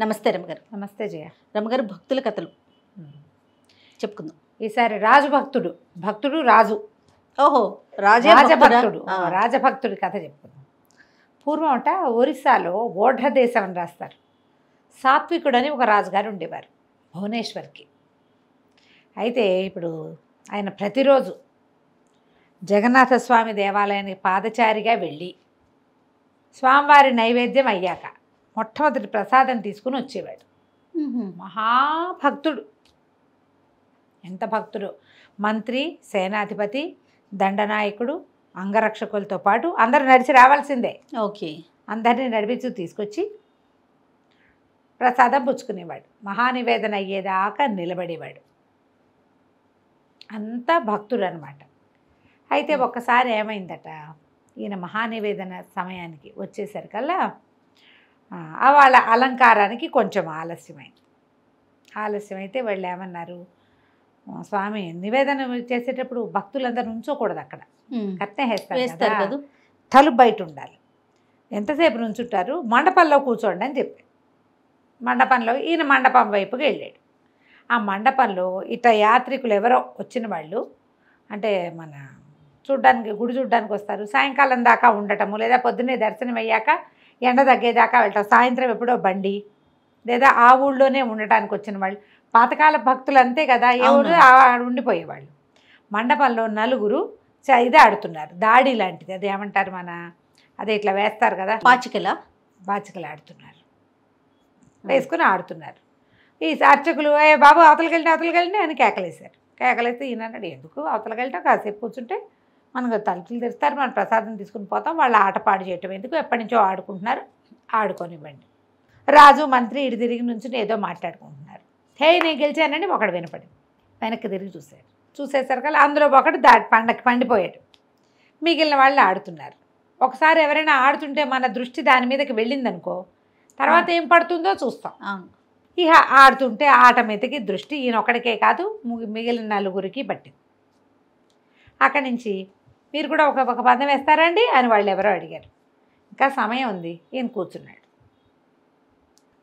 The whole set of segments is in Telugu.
నమస్తే రమగారు నమస్తే జయ రమగారు భక్తుల కథలు చెప్పుకుందాం ఈసారి రాజు భక్తుడు భక్తుడు రాజు ఓహో రాజ రాజభక్తుడు రాజభక్తుడి కథ చెప్పుకుందాం పూర్వమట ఒరిస్సాలో ఓఢ్ర దేశం అని రాస్తారు సాత్వికుడు అని ఒక రాజుగారు ఉండేవారు భువనేశ్వర్కి అయితే ఇప్పుడు ఆయన ప్రతిరోజు జగన్నాథ స్వామి దేవాలయానికి పాదచారిగా వెళ్ళి స్వామివారి నైవేద్యం అయ్యాక మొట్టమొదటి ప్రసాదం తీసుకుని వచ్చేవాడు మహాభక్తుడు ఎంత భక్తుడు మంత్రి సేనాధిపతి దండనాయకుడు అంగరక్షకులతో పాటు అందరు నడిచి రావాల్సిందే ఓకే అందరినీ నడిపించి తీసుకొచ్చి ప్రసాదం పుచ్చుకునేవాడు మహానివేదన అయ్యేదాకా నిలబడేవాడు అంత భక్తుడు అనమాట అయితే ఒక్కసారి ఏమైందట ఈయన మహానివేదన సమయానికి వచ్చేసరికల్లా వాళ్ళ అలంకారానికి కొంచెం ఆలస్యమైంది ఆలస్యమైతే వాళ్ళు ఏమన్నారు స్వామి నివేదన చేసేటప్పుడు భక్తులందరూ ఉంచోకూడదు అక్కడ కట్టే వేస్తారు తలుపు బయట ఉండాలి ఎంతసేపు నుంచుంటారు మండపంలో కూర్చోండి అని చెప్పి మండపంలో ఈయన మండపం వైపుకి వెళ్ళాడు ఆ మండపంలో ఇట యాత్రికులు ఎవరో వచ్చిన వాళ్ళు అంటే మన చూడ్డానికి గుడి చూడ్డానికి వస్తారు సాయంకాలం దాకా ఉండటము లేదా పొద్దున్నే దర్శనం అయ్యాక ఎండ తగ్గేదాకా వెళ్తాం సాయంత్రం ఎప్పుడో బండి లేదా ఆ ఊళ్ళోనే ఉండటానికి వచ్చిన వాళ్ళు పాతకాల భక్తులు అంతే కదా ఏ ఊరు ఉండిపోయేవాళ్ళు మండపంలో నలుగురు ఇది ఆడుతున్నారు దాడి లాంటిది అది ఏమంటారు మన అదే ఇట్లా వేస్తారు కదా బాచికల పాచికలు ఆడుతున్నారు వేసుకుని ఆడుతున్నారు ఈ అర్చకులు ఏ బాబు అవతలకెళ్ళిన అవతలకెళ్ళిన అని కేకలేశారు కేకలేస్తే ఈయన ఎందుకు అవతలకెళ్ళటం కాసేపు కూర్చుంటే మనకు తలుపులు తెరుస్తారు మనం ప్రసాదం తీసుకుని పోతాం వాళ్ళు ఆట పాడు చేయటం ఎందుకు ఎప్పటి నుంచో ఆడుకుంటున్నారు ఆడుకొనివ్వండి రాజు మంత్రి ఇటు తిరిగి నుంచి ఏదో మాట్లాడుకుంటున్నారు హే నేను గెలిచానని ఒకడు వినపడి వెనక్కి తిరిగి చూశారు చూసేసరికల్లా అందులో ఒకటి దాటి పండకి పండిపోయాడు మిగిలిన వాళ్ళు ఆడుతున్నారు ఒకసారి ఎవరైనా ఆడుతుంటే మన దృష్టి దాని మీదకి వెళ్ళిందనుకో తర్వాత ఏం పడుతుందో చూస్తాం ఇక ఆడుతుంటే ఆట మీదకి దృష్టి ఈయన ఒకడికే కాదు మిగిలిన నలుగురికి పట్టింది అక్కడి నుంచి మీరు కూడా ఒక ఒక పదం వేస్తారండి అని వాళ్ళు ఎవరో అడిగారు ఇంకా సమయం ఉంది ఈయన కూర్చున్నాడు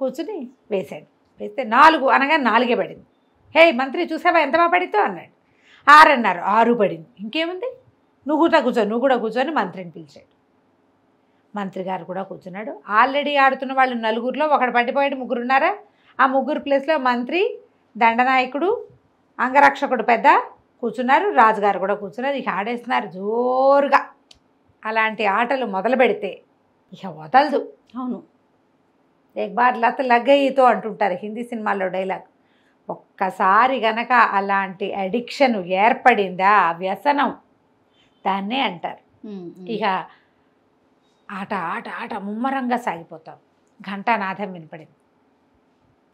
కూర్చుని వేశాడు వేస్తే నాలుగు అనగా నాలుగే పడింది హే మంత్రి చూసావా ఎంత బాగా పడితో అన్నాడు ఆరు అన్నారు ఆరు పడింది ఇంకేముంది నువ్వు కూడా కూర్చో నువ్వు కూడా కూర్చొని మంత్రిని పిలిచాడు మంత్రి గారు కూడా కూర్చున్నాడు ఆల్రెడీ ఆడుతున్న వాళ్ళు నలుగురిలో ఒకడు పడిపోయాడు ముగ్గురు ఉన్నారా ఆ ముగ్గురు ప్లేస్లో మంత్రి దండనాయకుడు అంగరక్షకుడు పెద్ద కూర్చున్నారు రాజుగారు కూడా కూర్చున్నారు ఇక ఆడేస్తున్నారు జోరుగా అలాంటి ఆటలు మొదలు పెడితే ఇక వదలదు అవును ఎక్ బార్ లత లగ్గయ్యతో అంటుంటారు హిందీ సినిమాల్లో డైలాగ్ ఒక్కసారి గనక అలాంటి అడిక్షన్ ఏర్పడిందా వ్యసనం దాన్నే అంటారు ఇక ఆట ఆట ఆట ముమ్మరంగా సాగిపోతాం ఘంటానాథం వినపడింది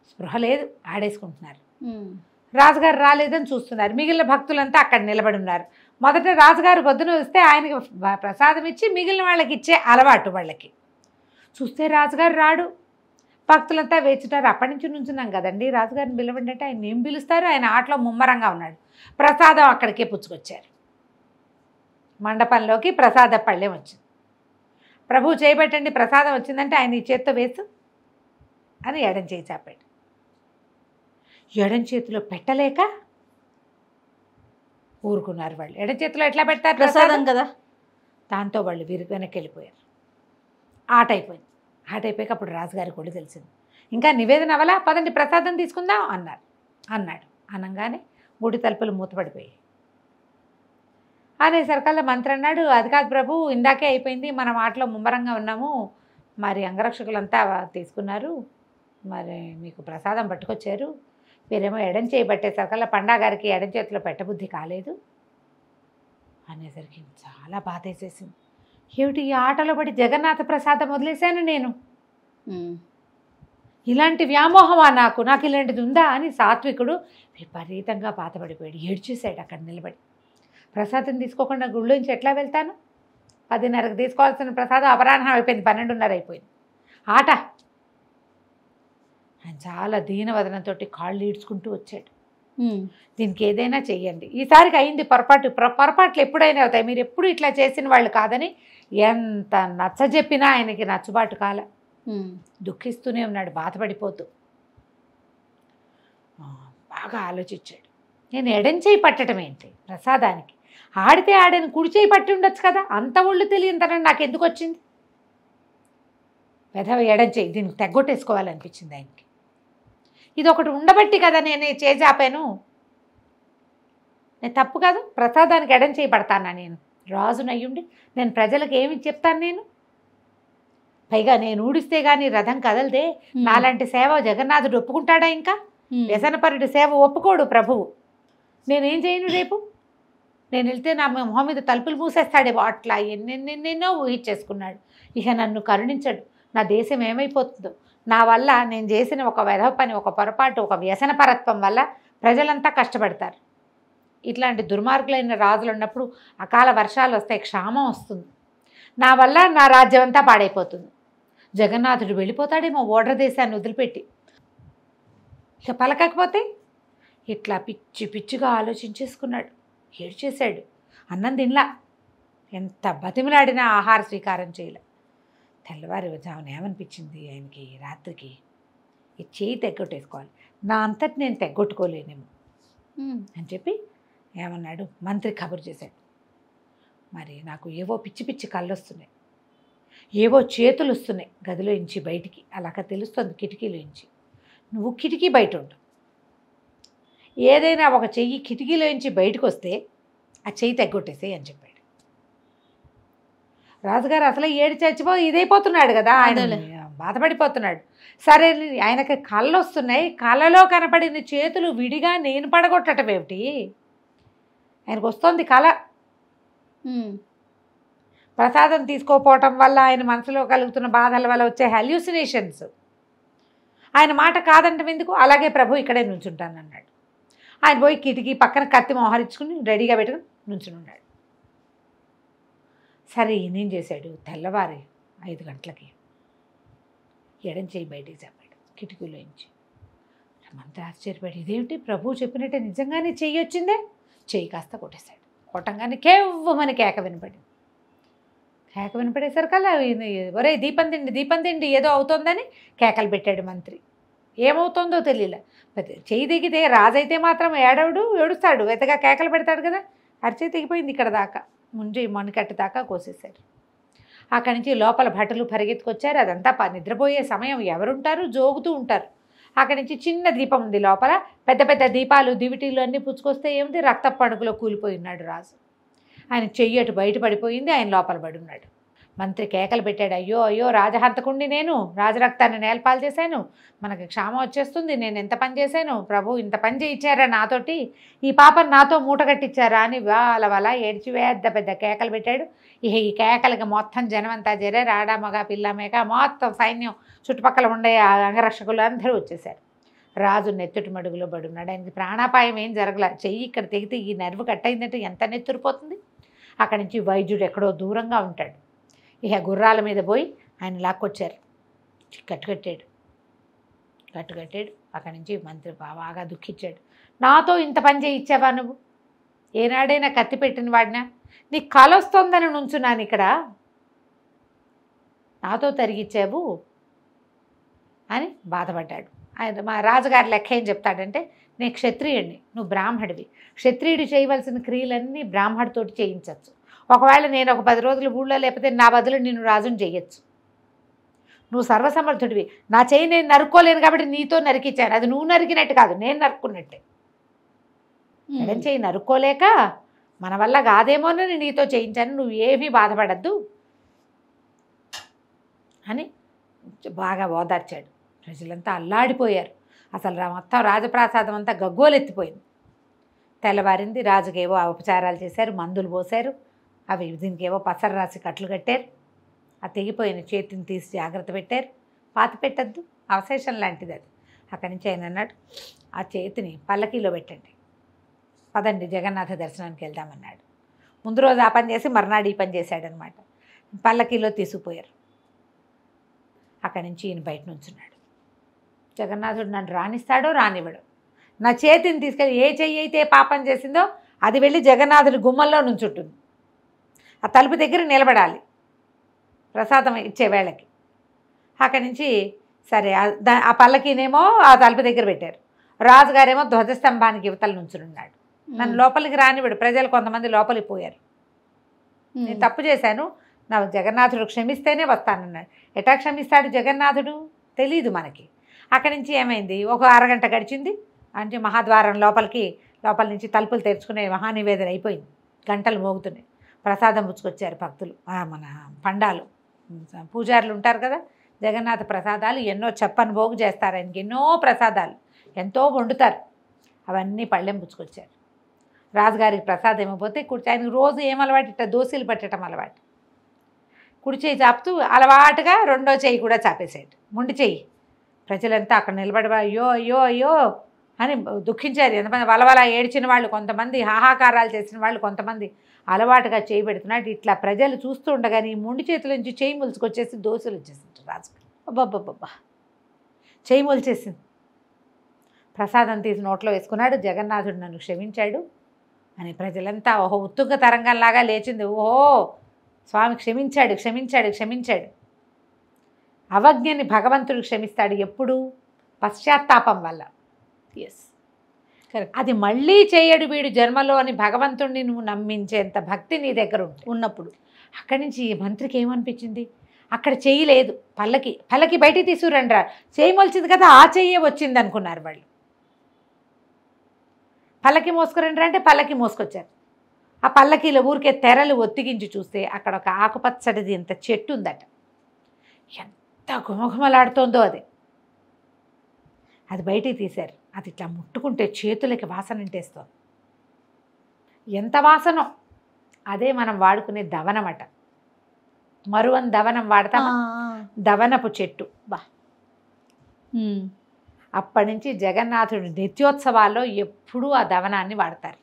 స్పృహ లేదు ఆడేసుకుంటున్నారు రాజుగారు రాలేదని చూస్తున్నారు మిగిలిన భక్తులంతా అక్కడ నిలబడి ఉన్నారు మొదట రాజుగారు పొద్దున వస్తే ఆయనకి ప్రసాదం ఇచ్చి మిగిలిన వాళ్ళకి ఇచ్చే అలవాటు వాళ్ళకి చూస్తే రాజుగారు రాడు భక్తులంతా వేచిటారు అప్పటి నుంచి నుంచున్నాం కదండి రాజుగారిని పిలవండి అంటే ఆయన ఏం పిలుస్తారు ఆయన ఆటలో ముమ్మరంగా ఉన్నాడు ప్రసాదం అక్కడికే పుచ్చుకొచ్చారు మండపంలోకి ప్రసాద పళ్ళెం వచ్చింది ప్రభు చేయబెట్టండి ప్రసాదం వచ్చిందంటే ఆయన ఈ చేత్తో వేసు అని ఎడం చేయి చాపాడు ఎడం చేతిలో పెట్టలేక ఊరుకున్నారు వాళ్ళు ఎడం చేతిలో ఎట్లా పెడతారు ప్రసాదం కదా దాంతో వాళ్ళు వీరి వెనక్కి వెళ్ళిపోయారు ఆట అయిపోయింది ఆట అయిపోయాక అప్పుడు రాజుగారి కూడా తెలిసింది ఇంకా నివేదన అవలా పదండి ప్రసాదం తీసుకుందాం అన్నారు అన్నాడు అనగానే గుడి తలుపులు మూతపడిపోయి అనే సరికల్ల మంత్రి అన్నాడు అది కాదు ప్రభు ఇందాకే అయిపోయింది మనం ఆటలో ముమ్మరంగా ఉన్నాము మరి అంగరక్షకులంతా తీసుకున్నారు మరి మీకు ప్రసాదం పట్టుకొచ్చారు వీరేమో ఎడం చేయబట్టేసరికి అలా పండాగారికి ఎడం చేతిలో పెట్టబుద్ధి కాలేదు అనేసరికి చాలా బాధ వేసేసింది ఏమిటి ఈ ఆటలో పడి జగన్నాథ ప్రసాదం వదిలేశాను నేను ఇలాంటి వ్యామోహమా నాకు నాకు ఇలాంటిది ఉందా అని సాత్వికుడు విపరీతంగా బాధపడిపోయాడు ఏడ్చేసాడు అక్కడ నిలబడి ప్రసాదం తీసుకోకుండా గుళ్ళోంచి ఎట్లా వెళ్తాను పదిన్నరకు తీసుకోవాల్సిన ప్రసాదం అపరాహ్నం అయిపోయింది పన్నెండున్నర అయిపోయింది ఆట ఆయన చాలా దీనవదనంతో కాళ్ళు ఈడ్చుకుంటూ వచ్చాడు దీనికి ఏదైనా చెయ్యండి ఈసారికి అయింది పొరపాటు పొరపాట్లు ఎప్పుడైనా అవుతాయి మీరు ఎప్పుడు ఇట్లా చేసిన వాళ్ళు కాదని ఎంత నచ్చజెప్పినా ఆయనకి నచ్చబాటు కాల దుఃఖిస్తూనే ఉన్నాడు బాధపడిపోతూ బాగా ఆలోచించాడు నేను ఎడంచేయి పట్టడం ఏంటి ప్రసాదానికి ఆడితే ఆడని కుడిచేయి పట్టి ఉండొచ్చు కదా అంత ఒళ్ళు తెలియంతనని నాకు ఎందుకు వచ్చింది పెదవి ఎడంచేయి దీనికి తెగ్గొట్టేసుకోవాలనిపించింది ఆయనకి ఇది ఒకటి ఉండబట్టి కదా నేను చేజాపాను నేను తప్పు కాదు ప్రసాదానికి ఎడం చేయబడతానా నేను రాజునయ్యుండి నేను ప్రజలకు ఏమి చెప్తాను నేను పైగా నేను ఊడిస్తే కానీ రథం కదలదే నాలాంటి సేవ జగన్నాథుడు ఒప్పుకుంటాడా ఇంకా వ్యసనపరుడి సేవ ఒప్పుకోడు ప్రభువు నేనేం చేయను రేపు నేను వెళ్తే నా మొహం మీద తలుపులు పూసేస్తాడే అట్లా ఎన్నెన్నెన్నెన్నో ఊహించేసుకున్నాడు ఇక నన్ను కరుణించడు నా దేశం ఏమైపోతుందో నా వల్ల నేను చేసిన ఒక వెధవ పని ఒక పొరపాటు ఒక వ్యసనపరత్వం వల్ల ప్రజలంతా కష్టపడతారు ఇట్లాంటి దుర్మార్గులైన రాజులు ఉన్నప్పుడు అకాల వర్షాలు వస్తాయి క్షామం వస్తుంది నా వల్ల నా రాజ్యం అంతా పాడైపోతుంది జగన్నాథుడు వెళ్ళిపోతాడేమో ఓడ్ర దేశాన్ని వదిలిపెట్టి ఇక పలకపోతే ఇట్లా పిచ్చి పిచ్చిగా ఆలోచించేసుకున్నాడు ఏడు చేశాడు అన్నం తినలా ఎంత బతిమిలాడినా ఆహార స్వీకారం చేయలే తెల్లవారి జామున ఏమనిపించింది ఆయనకి రాత్రికి ఈ చేయి తెగ్గొట్టేసుకోవాలి నా అంతటి నేను తెగ్గొట్టుకోలేనేమో అని చెప్పి ఏమన్నాడు మంత్రి కబురు చేశాడు మరి నాకు ఏవో పిచ్చి పిచ్చి కళ్ళు వస్తున్నాయి ఏవో చేతులు వస్తున్నాయి గదిలో ఇంచి బయటికి అలాగ తెలుస్తుంది కిటికీలో ఇంచి నువ్వు కిటికీ బయట ఉండు ఏదైనా ఒక చెయ్యి కిటికీలో ఇంచి బయటకు వస్తే ఆ చెయ్యి తగ్గొట్టేసేయి అని చెప్పాడు రాజుగారు అసలు ఏడు చచ్చిపో ఇదైపోతున్నాడు కదా ఆయన బాధపడిపోతున్నాడు సరే ఆయనకి కళ్ళు వస్తున్నాయి కళ్ళలో కనపడిన చేతులు విడిగా నేను పడగొట్టడం ఏమిటి ఆయనకు వస్తుంది కళ ప్రసాదం తీసుకోపోవటం వల్ల ఆయన మనసులో కలుగుతున్న బాధల వల్ల వచ్చే హల్యూసినేషన్స్ ఆయన మాట కాదంటే ఎందుకు అలాగే ప్రభు ఇక్కడే నుంచుంటాను అన్నాడు ఆయన పోయి కిటికీ పక్కన కత్తి మోహరించుకుని రెడీగా పెట్టుకుని నుంచుని ఉన్నాడు సరే ఈయనేం చేశాడు తెల్లవారి ఐదు గంటలకి ఎడం చేయి బయటికి చెప్పాడు కిటికీలో ఇంచి రమంతా ఆశ్చర్యపడి ఇదేమిటి ప్రభు చెప్పినట్టే నిజంగానే చెయ్యి వచ్చిందే చెయ్యి కాస్త కొట్టేశాడు కొట్టంగానే కేవ్వమని కేక వినపడింది కేక వినపడేసరికల్లా ఒరే దీపం తిండి దీపం తిండి ఏదో అవుతోందని కేకలు పెట్టాడు మంత్రి ఏమవుతుందో తెలియలే చెయ్యి దిగితే రాజైతే మాత్రం ఏడవుడు ఏడుస్తాడు వెతగా కేకలు పెడతాడు కదా అరిచే తెగిపోయింది ఇక్కడ దాకా ముంజి దాకా కోసేశారు అక్కడి నుంచి లోపల బట్టలు పరిగెత్తుకొచ్చారు అదంతా నిద్రపోయే సమయం ఎవరుంటారు జోగుతూ ఉంటారు అక్కడి నుంచి చిన్న దీపం ఉంది లోపల పెద్ద పెద్ద దీపాలు దివిటీలు అన్నీ పుచ్చుకొస్తే ఏమిటి రక్త కూలిపోయి ఉన్నాడు రాజు ఆయన చెయ్యటు బయట పడిపోయింది ఆయన లోపల పడున్నాడు మంత్రి కేకలు పెట్టాడు అయ్యో అయ్యో రాజహంతకుండి నేను రాజరక్తాన్ని నేలపాలు చేశాను మనకి క్షామం వచ్చేస్తుంది నేను ఎంత పని చేశాను ప్రభు ఇంత పని చేయించారా నాతోటి ఈ పాపను నాతో మూటగట్టించారా అని వాళ్ళ వల్ల ఏడ్చి పెద్ద పెద్ద కేకలు పెట్టాడు ఇక ఈ కేకలకి మొత్తం జనం అంతా జరే రాడా మగ పిల్ల మేక మొత్తం సైన్యం చుట్టుపక్కల ఉండే అంగరక్షకులు అందరూ వచ్చేసారు రాజు నెత్తుటి మడుగులో పడున్నాడు ఆయనకి ప్రాణాపాయం ఏం జరగల చెయ్యి ఇక్కడ తెగితే ఈ నర్వ్ కట్ అయిందంటే ఎంత నెత్తురిపోతుంది అక్కడి నుంచి వైద్యుడు ఎక్కడో దూరంగా ఉంటాడు ఇక గుర్రాల మీద పోయి ఆయన లాక్కొచ్చారు కట్టుకట్టాడు కట్టుకట్టాడు అక్కడి నుంచి మంత్రి బాగా దుఃఖించాడు నాతో ఇంత పని చేయించావా నువ్వు ఏనాడైనా కత్తి పెట్టిన వాడినా నీ కాలొస్తోందని నుంచున్నాను ఇక్కడ నాతో తరిగిచ్చావు అని బాధపడ్డాడు ఆయన మా రాజుగారి లెక్క ఏం చెప్తాడంటే నేను క్షత్రియుడిని నువ్వు బ్రాహ్మడివి క్షత్రియుడు చేయవలసిన క్రియలన్నీ బ్రాహ్మడితోటి చేయించవచ్చు ఒకవేళ నేను ఒక పది రోజులు ఊళ్ళో లేకపోతే నా బదులు నేను రాజుని చేయొచ్చు నువ్వు సర్వసమర్థుడివి నా చేయి నేను నరుక్కోలేను కాబట్టి నీతో నరికిచ్చాను అది నువ్వు నరికినట్టు కాదు నేను నరుక్కున్నట్టే నేను చేయి నరుక్కోలేక మన వల్ల కాదేమోనని నీతో చేయించాను నువ్వు ఏమీ బాధపడద్దు అని బాగా ఓదార్చాడు ప్రజలంతా అల్లాడిపోయారు అసలు రా మొత్తం రాజప్రాసాదం అంతా గగ్గోలెత్తిపోయింది తెల్లవారింది రాజుకేవో ఉపచారాలు చేశారు మందులు పోశారు అవి దీనికి ఏవో పసర రాసి కట్లు కట్టారు ఆ తెగిపోయిన చేతిని తీసి జాగ్రత్త పెట్టారు పాత పెట్టద్దు అవశేషం లాంటిది అది అక్కడి నుంచి ఆయన అన్నాడు ఆ చేతిని పల్లకీలో పెట్టండి పదండి జగన్నాథ దర్శనానికి వెళ్దామన్నాడు ముందు రోజు ఆ పని చేసి మర్నాడు ఈ పని చేశాడనమాట పల్లకీలో తీసుకుపోయారు అక్కడి నుంచి ఈయన బయట నుంచున్నాడు జగన్నాథుడు నన్ను రాణిస్తాడో రానివ్వడు నా చేతిని తీసుకెళ్ళి ఏ చెయ్యి అయితే పాపం చేసిందో అది వెళ్ళి జగన్నాథుడి గుమ్మంలో నుంచుంటుంది ఆ తలుపు దగ్గర నిలబడాలి ప్రసాదం ఇచ్చే వేళకి అక్కడి నుంచి సరే ఆ పల్లకినేమో ఆ తలుపు దగ్గర పెట్టారు రాజుగారేమో ధ్వజస్తంభానికి యువతలు ఉన్నాడు నన్ను లోపలికి రానివాడు ప్రజలు కొంతమంది లోపలికి పోయారు నేను తప్పు చేశాను నా జగన్నాథుడు క్షమిస్తేనే వస్తానన్నాడు ఎటా క్షమిస్తాడు జగన్నాథుడు తెలీదు మనకి అక్కడి నుంచి ఏమైంది ఒక అరగంట గడిచింది అంటే మహాద్వారం లోపలికి లోపల నుంచి తలుపులు తెరుచుకునే మహానివేదన అయిపోయింది గంటలు మోగుతున్నాయి ప్రసాదం పుచ్చుకొచ్చారు భక్తులు మన పండాలు పూజారులు ఉంటారు కదా జగన్నాథ ప్రసాదాలు ఎన్నో చెప్పని భోగు చేస్తారు ఆయనకి ఎన్నో ప్రసాదాలు ఎంతో వండుతారు అవన్నీ పళ్ళెం పుచ్చుకొచ్చారు రాజుగారికి ప్రసాదం ఇవ్వకపోతే కుడిచే ఆయనకు రోజు ఏం అలవాటు ఇట్ట దోశలు పెట్టడం అలవాటు కుడి చేయి చాపుతూ అలవాటుగా రెండో చేయి కూడా చాపేశాడు ముండి చేయి ప్రజలంతా అక్కడ నిలబడి అయ్యో అయ్యో అయ్యో అని దుఃఖించారు ఎంతమంది వలవల ఏడ్చిన వాళ్ళు కొంతమంది హాహాకారాలు చేసిన వాళ్ళు కొంతమంది అలవాటుగా చేయబెడుతున్నాడు ఇట్లా ప్రజలు చూస్తూ ఉండగానే ఈ మొండి చేతుల నుంచి చేయి ములుచుకొచ్చేసి దోశలు వచ్చేసింది రాజు అబ్బాబ్బాబ్బా చేయి ములిచేసింది ప్రసాదం తీసి నోట్లో వేసుకున్నాడు జగన్నాథుడు నన్ను క్షమించాడు అని ప్రజలంతా ఓహో ఉత్తుంగ తరంగంలాగా లేచింది ఓహో స్వామి క్షమించాడు క్షమించాడు క్షమించాడు అవజ్ఞని భగవంతుడు క్షమిస్తాడు ఎప్పుడు పశ్చాత్తాపం వల్ల ఎస్ అది మళ్ళీ చేయడు వీడు జన్మలో అని భగవంతుడిని నువ్వు నమ్మించేంత భక్తి నీ దగ్గర ఉన్నప్పుడు అక్కడి నుంచి మంత్రికి ఏమనిపించింది అక్కడ చేయలేదు పల్లకి పల్లకి బయట తీసుకురండి రా చేయమొలిచింది కదా ఆ చెయ్యే వచ్చింది అనుకున్నారు వాళ్ళు పల్లకి మోసుకురండి అంటే పల్లకి మోసుకొచ్చారు ఆ పల్లకీలో ఊరికే తెరలు ఒత్తిగించి చూస్తే అక్కడ ఒక ఆకుపచ్చటిది ఇంత చెట్టు ఉందట ఎంత గుమఘుమలాడుతోందో అది అది బయటికి తీశారు అది ఇట్లా ముట్టుకుంటే చేతులకి వాసన అంటేస్తుంది ఎంత వాసనో అదే మనం వాడుకునే దవనం అట మరువన్ దవనం వాడతామా దవనపు చెట్టు బా అప్పటి నుంచి జగన్నాథుడి నిత్యోత్సవాల్లో ఎప్పుడూ ఆ దవనాన్ని వాడతారు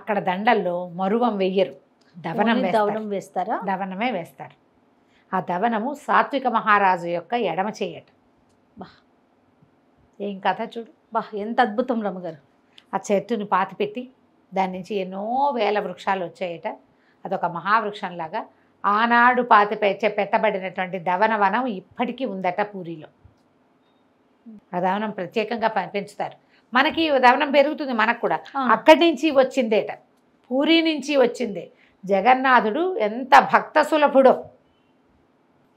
అక్కడ దండల్లో మరువం వెయ్యరు దవనం దవనం వేస్తారా దవనమే వేస్తారు ఆ దవనము సాత్విక మహారాజు యొక్క ఎడమ చేయట బా ఏం కథ చూడు బా ఎంత అద్భుతం రమ్మగారు ఆ చెట్టుని పెట్టి దాని నుంచి ఎన్నో వేల వృక్షాలు వచ్చాయట అదొక మహావృక్షంలాగా ఆనాడు పాతి పెట్టబడినటువంటి దవనవనం ఇప్పటికీ ఉందట పూరిలో ఆ దవనం ప్రత్యేకంగా పెంచుతారు మనకి దవనం పెరుగుతుంది మనకు కూడా అక్కడి నుంచి వచ్చిందేట పూరి నుంచి వచ్చిందే జగన్నాథుడు ఎంత భక్త సులభుడో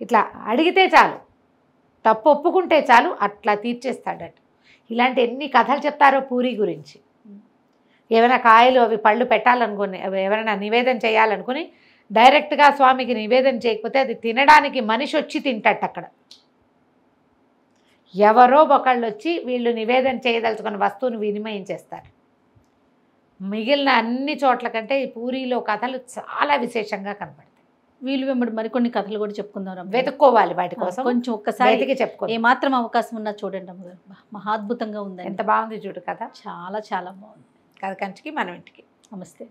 ఇట్లా అడిగితే చాలు తప్పు ఒప్పుకుంటే చాలు అట్లా తీర్చేస్తాడట ఇలాంటి ఎన్ని కథలు చెప్తారో పూరి గురించి ఏమైనా కాయలు అవి పళ్ళు పెట్టాలనుకుని ఎవరైనా నివేదన చేయాలనుకుని డైరెక్ట్గా స్వామికి నివేదన చేయకపోతే అది తినడానికి మనిషి వచ్చి తింటట్టు అక్కడ ఎవరో ఒకళ్ళు వచ్చి వీళ్ళు నివేదన చేయదలుచుకున్న వస్తువుని వినిమయం చేస్తారు మిగిలిన అన్ని చోట్ల కంటే ఈ పూరిలో కథలు చాలా విశేషంగా కనపడతాయి వీళ్ళు వెంబడి మరికొన్ని కథలు కూడా చెప్పుకుందాం వెతుక్కోవాలి వాటి కోసం కొంచెం ఒక్కసారి చెప్పుకో ఏ మాత్రం అవకాశం ఉన్నా చూడండి అమ్మగారు మహాద్భుతంగా ఉంది ఎంత బాగుంది చూడు కథ చాలా చాలా బాగుంది కథ కంచికి మనం ఇంటికి నమస్తే